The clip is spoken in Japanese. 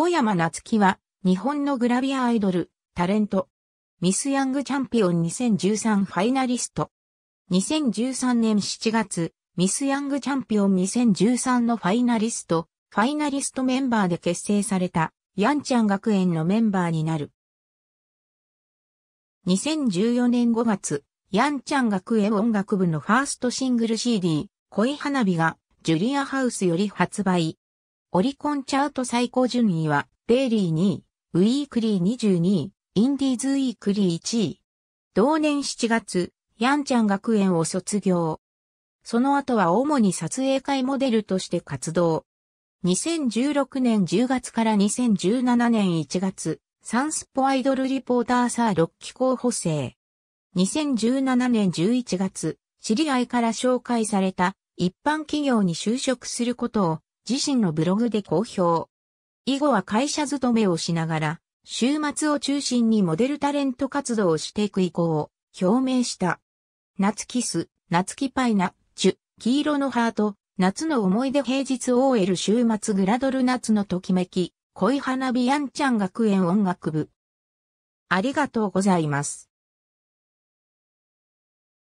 小山夏樹は、日本のグラビアアイドル、タレント。ミスヤングチャンピオン2013ファイナリスト。2013年7月、ミスヤングチャンピオン2013のファイナリスト、ファイナリストメンバーで結成された、ヤンちゃん学園のメンバーになる。2014年5月、ヤンちゃん学園音楽部のファーストシングル CD、恋花火が、ジュリアハウスより発売。オリコンチャート最高順位は、デイリー2位、ウィークリー22位、インディーズウィークリー1位。同年7月、ヤンちゃん学園を卒業。その後は主に撮影会モデルとして活動。2016年10月から2017年1月、サンスポアイドルリポーターサー6期候補生。2017年11月、知り合いから紹介された一般企業に就職することを自身のブログで公表。以後は会社勤めをしながら、週末を中心にモデルタレント活動をしていく意向を表明した。夏キス、夏キパイナ、チュ、黄色のハート、夏の思い出平日 OL 週末グラドル夏のときめき、恋花火やんちゃん学園音楽部。ありがとうございます。